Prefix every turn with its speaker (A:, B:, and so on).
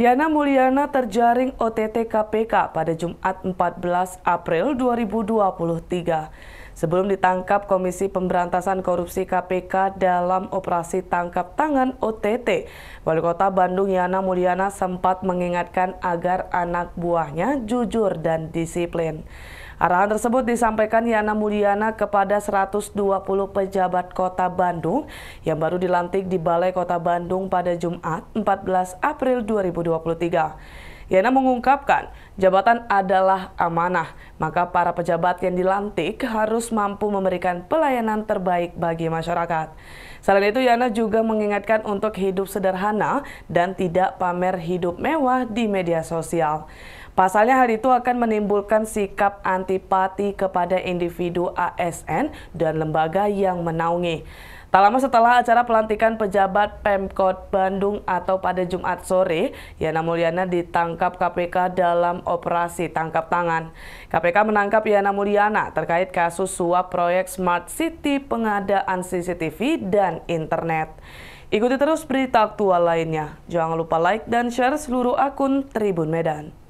A: Yana Mulyana terjaring OTT KPK pada Jumat 14 April 2023 sebelum ditangkap Komisi Pemberantasan Korupsi KPK dalam operasi tangkap tangan OTT. Wali Kota Bandung Yana Mulyana sempat mengingatkan agar anak buahnya jujur dan disiplin. Arahan tersebut disampaikan Yana Mulyana kepada 120 pejabat Kota Bandung yang baru dilantik di Balai Kota Bandung pada Jumat 14 April 2023. Yana mengungkapkan, Jabatan adalah amanah, maka para pejabat yang dilantik harus mampu memberikan pelayanan terbaik bagi masyarakat. Selain itu, Yana juga mengingatkan untuk hidup sederhana dan tidak pamer hidup mewah di media sosial. Pasalnya hal itu akan menimbulkan sikap antipati kepada individu ASN dan lembaga yang menaungi. Tak lama setelah acara pelantikan pejabat Pemkot Bandung atau pada Jumat sore, Yana Mulyana ditangkap KPK dalam operasi tangkap tangan. KPK menangkap Yana Mulyana terkait kasus suap proyek Smart City pengadaan CCTV dan internet. Ikuti terus berita aktual lainnya. Jangan lupa like dan share seluruh akun Tribun Medan.